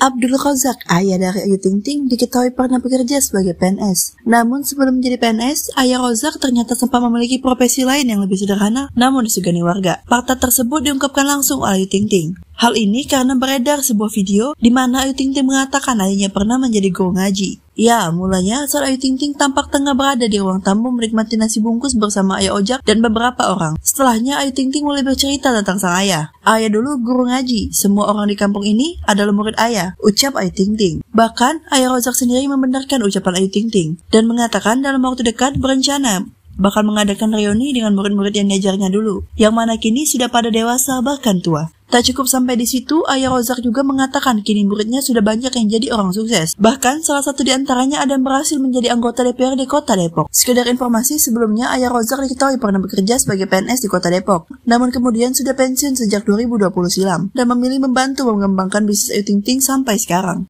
Abdul Rozak, ayah dari Ayu Ting Ting, diketahui pernah bekerja sebagai PNS. Namun sebelum menjadi PNS, ayah Rozak ternyata sempat memiliki profesi lain yang lebih sederhana, namun disegani warga. Fakta tersebut diungkapkan langsung oleh Ayu Ting Ting. Hal ini karena beredar sebuah video di mana Ayu Ting Ting mengatakan ayahnya pernah menjadi guru ngaji. Ya, mulanya saat Ayu Ting Ting tampak tengah berada di ruang tamu menikmati nasi bungkus bersama ayah Ojak dan beberapa orang. Setelahnya Ayu Ting Ting mulai bercerita tentang sang ayah. Ayah dulu guru ngaji, semua orang di kampung ini adalah murid ayah, ucap Ayu Ting Ting. Bahkan ayah Ojak sendiri membenarkan ucapan Ayu Ting Ting dan mengatakan dalam waktu dekat berencana bahkan mengadakan reuni dengan murid-murid yang diajarnya dulu, yang mana kini sudah pada dewasa bahkan tua. Tak cukup sampai di situ, Ayah Rozak juga mengatakan kini muridnya sudah banyak yang jadi orang sukses. Bahkan salah satu di antaranya ada yang berhasil menjadi anggota DPRD Kota Depok. Sekedar informasi, sebelumnya Ayah Rozak diketahui pernah bekerja sebagai PNS di Kota Depok. Namun kemudian sudah pensiun sejak 2020 silam dan memilih membantu mengembangkan bisnis Ayu Ting Ting sampai sekarang.